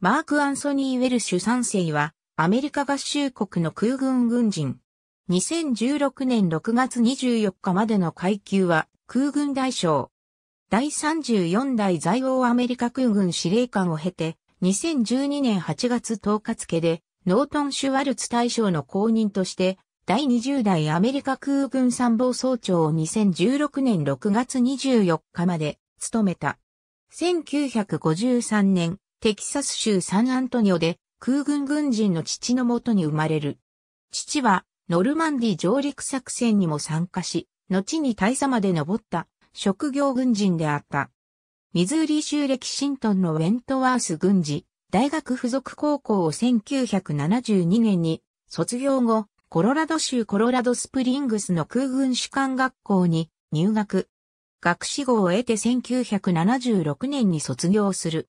マーク・アンソニー・ウェルシュ3世は、アメリカ合衆国の空軍軍人。2016年6月24日までの階級は、空軍大将。第34代在王アメリカ空軍司令官を経て、2012年8月10日付で、ノートン・シュワルツ大将の後任として、第20代アメリカ空軍参謀総長を2016年6月24日まで務めた。1953年、テキサス州サンアントニオで空軍軍人の父のもとに生まれる。父はノルマンディ上陸作戦にも参加し、後に大佐まで登った職業軍人であった。ミズーリ州歴シントンのウェントワース軍事大学附属高校を1972年に卒業後、コロラド州コロラドスプリングスの空軍士官学校に入学。学士号を得て1976年に卒業する。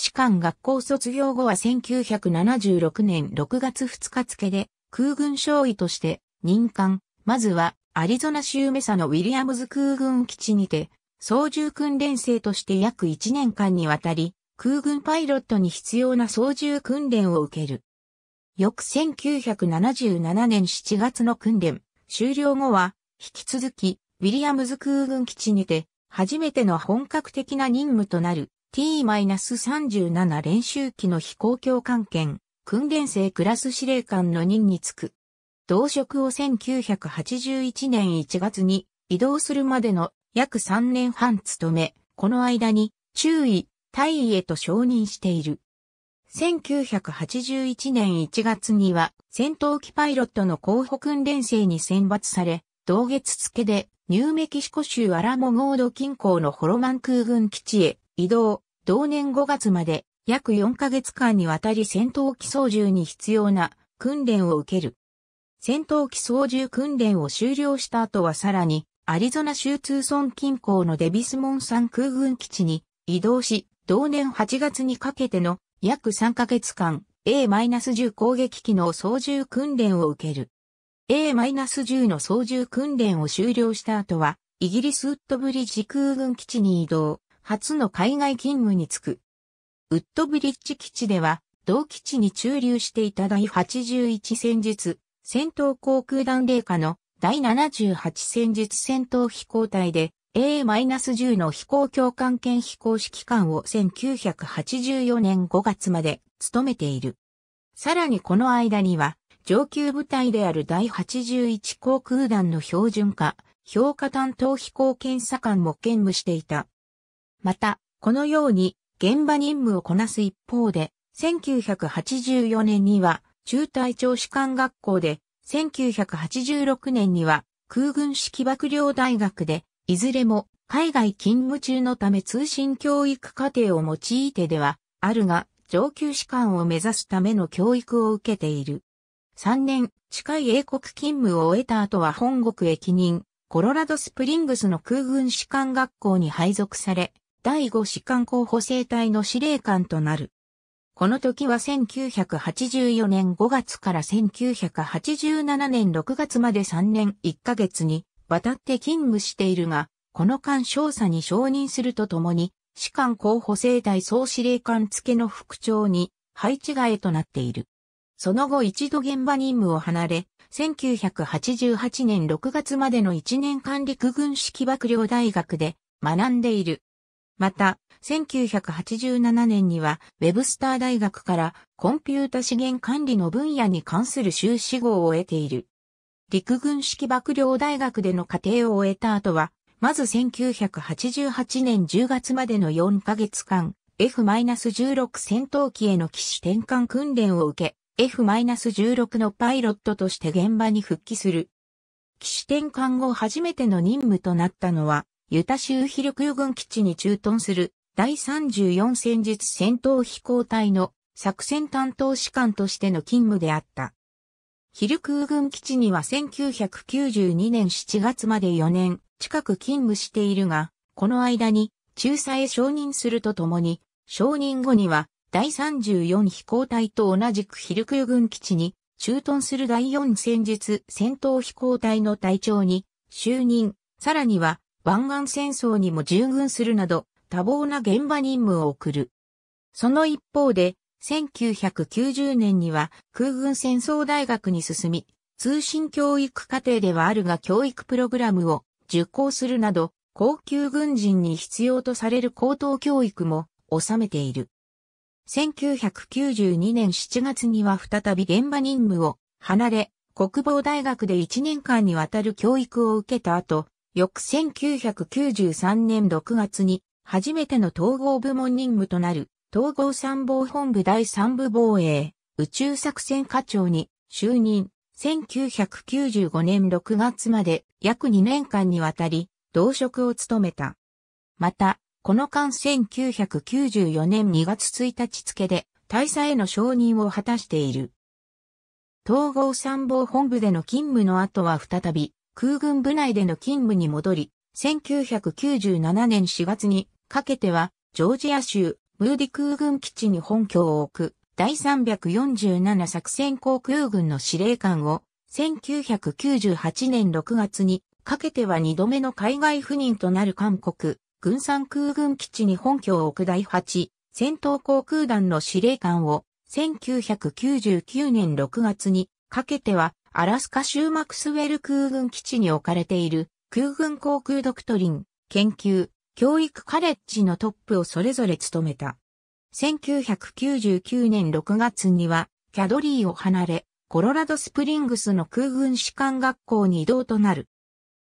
士官学校卒業後は1976年6月2日付で空軍少尉として任官、まずはアリゾナ州メサのウィリアムズ空軍基地にて操縦訓練生として約1年間にわたり空軍パイロットに必要な操縦訓練を受ける。翌1977年7月の訓練終了後は引き続きウィリアムズ空軍基地にて初めての本格的な任務となる T-37 練習機の飛行教官兼訓練生クラス司令官の任につく。同職を1981年1月に移動するまでの約3年半務め、この間に中尉、大尉へと承認している。1981年1月には戦闘機パイロットの候補訓練生に選抜され、同月付でニューメキシコ州アラモゴード近郊のホロマン空軍基地へ移動、同年5月まで約4ヶ月間にわたり戦闘機操縦に必要な訓練を受ける。戦闘機操縦訓練を終了した後はさらに、アリゾナ州通村近郊のデビスモン山空軍基地に移動し、同年8月にかけての約3ヶ月間 A-10 攻撃機の操縦訓練を受ける。A-10 の操縦訓練を終了した後は、イギリスウッドブリッジ空軍基地に移動。初の海外勤務に就く。ウッドブリッジ基地では、同基地に駐留していた第81戦術、戦闘航空団霊下の第78戦術戦闘飛行隊で A-10 の飛行教官兼飛行指揮官を1984年5月まで務めている。さらにこの間には上級部隊である第81航空団の標準化、評価担当飛行検査官も兼務していた。また、このように現場任務をこなす一方で、1984年には中隊長士官学校で、1986年には空軍式幕僚大学で、いずれも海外勤務中のため通信教育課程を用いてでは、あるが、上級士官を目指すための教育を受けている。3年近い英国勤務を終えた後は本国へ帰任、コロラドスプリングスの空軍士官学校に配属され、第5士官候補生隊の司令官となる。この時は1984年5月から1987年6月まで3年1ヶ月に渡って勤務しているが、この間少佐に承認するとともに、士官候補生隊総司令官付の副長に配置替えとなっている。その後一度現場任務を離れ、1988年6月までの1年間陸軍式幕僚大学で学んでいる。また、1987年には、ウェブスター大学からコンピュータ資源管理の分野に関する修士号を得ている。陸軍式幕僚大学での課程を終えた後は、まず1988年10月までの4ヶ月間、F-16 戦闘機への機種転換訓練を受け、F-16 のパイロットとして現場に復帰する。機種転換後初めての任務となったのは、ユタ州ヒルユ軍基地に駐屯する第34戦術戦闘飛行隊の作戦担当士官としての勤務であった。ヒルユ軍基地には1992年7月まで4年近く勤務しているが、この間に中佐へ承認するとともに、承認後には第34飛行隊と同じくヒルユ軍基地に駐屯する第4戦術戦闘飛行隊の隊長に就任、さらには湾岸戦争にも従軍するなど多忙な現場任務を送る。その一方で、1990年には空軍戦争大学に進み、通信教育課程ではあるが教育プログラムを受講するなど、高級軍人に必要とされる高等教育も収めている。1992年7月には再び現場任務を離れ、国防大学で1年間にわたる教育を受けた後、翌1993年6月に、初めての統合部門任務となる、統合参謀本部第3部防衛、宇宙作戦課長に就任。1995年6月まで約2年間にわたり、同職を務めた。また、この間1994年2月1日付で大佐への承認を果たしている。統合参謀本部での勤務の後は再び空軍部内での勤務に戻り、1997年4月にかけては、ジョージア州、ムーディ空軍基地に本拠を置く、第347作戦航空軍の司令官を、1998年6月にかけては2度目の海外赴任となる韓国、軍産空軍基地に本拠を置く第8、戦闘航空団の司令官を、1999年6月にかけては、アラスカ州マクスウェル空軍基地に置かれている空軍航空ドクトリン、研究、教育カレッジのトップをそれぞれ務めた。1999年6月にはキャドリーを離れ、コロラドスプリングスの空軍士官学校に移動となる。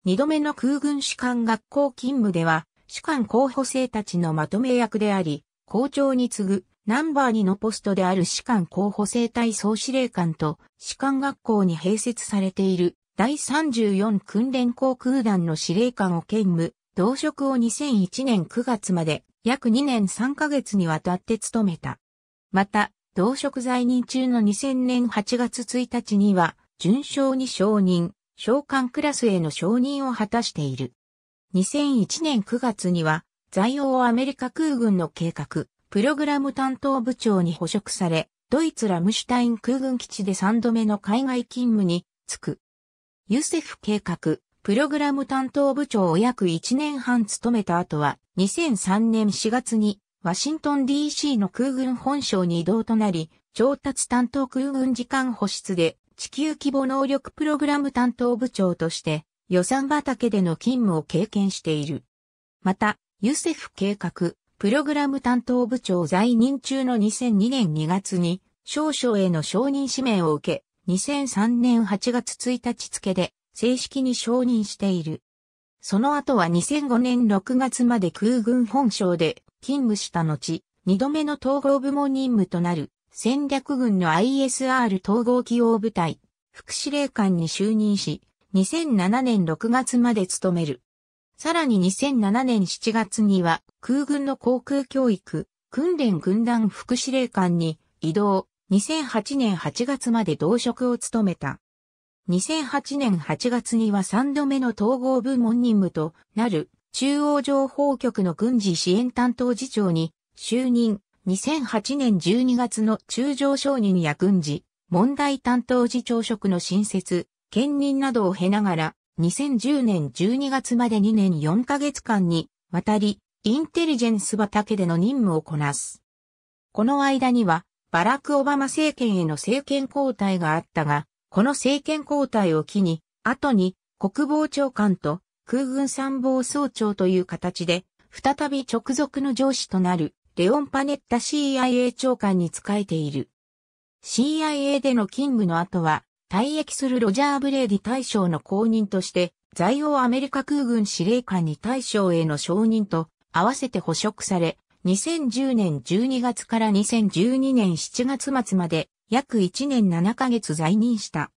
二度目の空軍士官学校勤務では、士官候補生たちのまとめ役であり、校長に次ぐナンバー2のポストである士官候補生隊総司令官と士官学校に併設されている第34訓練航空団の司令官を兼務、同職を2001年9月まで約2年3ヶ月にわたって務めた。また、同職在任中の2000年8月1日には、順将に承認、召喚クラスへの承認を果たしている。2001年9月には、在欧アメリカ空軍の計画、プログラム担当部長に捕食され、ドイツラムシュタイン空軍基地で3度目の海外勤務に就く。ユセフ計画、プログラム担当部長を約1年半務めた後は、2003年4月に、ワシントン DC の空軍本省に移動となり、調達担当空軍時間保室で、地球規模能力プログラム担当部長として、予算畑での勤務を経験している。また、ユセフ計画、プログラム担当部長在任中の2002年2月に、少々への承認指名を受け、2003年8月1日付で正式に承認している。その後は2005年6月まで空軍本省で勤務した後、2度目の統合部門任務となる戦略軍の ISR 統合機用部隊、副司令官に就任し、2007年6月まで務める。さらに2007年7月には空軍の航空教育、訓練軍団副司令官に移動、2008年8月まで同職を務めた。2008年8月には3度目の統合部門任務となる中央情報局の軍事支援担当次長に就任。2008年12月の中上承認や軍事問題担当次長職の新設、兼任などを経ながら2010年12月まで2年4ヶ月間にわたりインテリジェンス畑での任務をこなす。この間には、バラク・オバマ政権への政権交代があったが、この政権交代を機に、後に国防長官と空軍参謀総長という形で、再び直属の上司となるレオン・パネッタ CIA 長官に仕えている。CIA での勤務の後は、退役するロジャー・ブレーディ大将の後任として、在欧アメリカ空軍司令官に大将への承認と、合わせて捕食され、2010年12月から2012年7月末まで約1年7ヶ月在任した。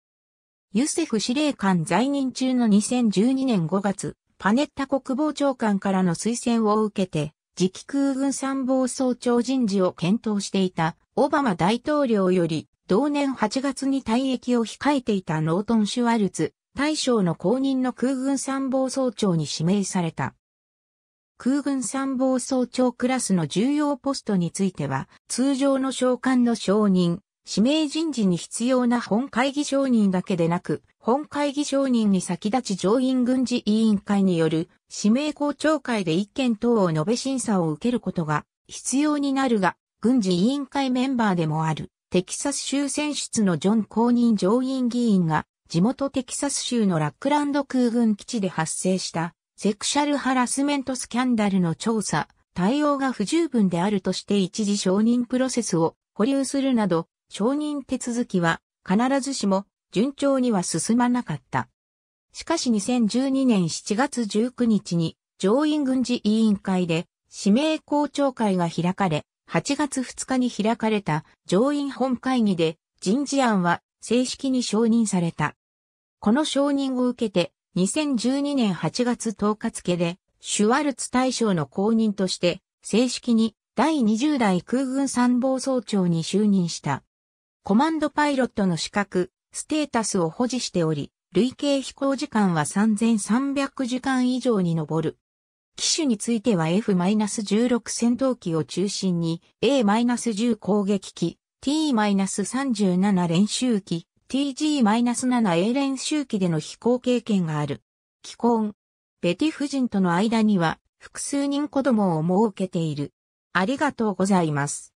ユセフ司令官在任中の2012年5月、パネッタ国防長官からの推薦を受けて、次期空軍参謀総長人事を検討していたオバマ大統領より同年8月に退役を控えていたノートン・シュワルツ大将の後任の空軍参謀総長に指名された。空軍参謀総長クラスの重要ポストについては、通常の召喚の承認、指名人事に必要な本会議承認だけでなく、本会議承認に先立ち上院軍事委員会による指名校長会で意見等を述べ審査を受けることが必要になるが、軍事委員会メンバーでもある、テキサス州選出のジョン公認上院議員が、地元テキサス州のラックランド空軍基地で発生したセクシャルハラスメントスキャンダルの調査、対応が不十分であるとして一時承認プロセスを保留するなど、承認手続きは必ずしも順調には進まなかった。しかし2012年7月19日に上院軍事委員会で指名校長会が開かれ、8月2日に開かれた上院本会議で人事案は正式に承認された。この承認を受けて2012年8月10日付で、シュワルツ大将の後任として、正式に第20代空軍参謀総長に就任した。コマンドパイロットの資格、ステータスを保持しており、累計飛行時間は3300時間以上に上る。機種については F-16 戦闘機を中心に A-10 攻撃機、T-37 練習機、TG-7A 練習機での飛行経験がある。既婚。ベティ夫人との間には複数人子供を設けている。ありがとうございます。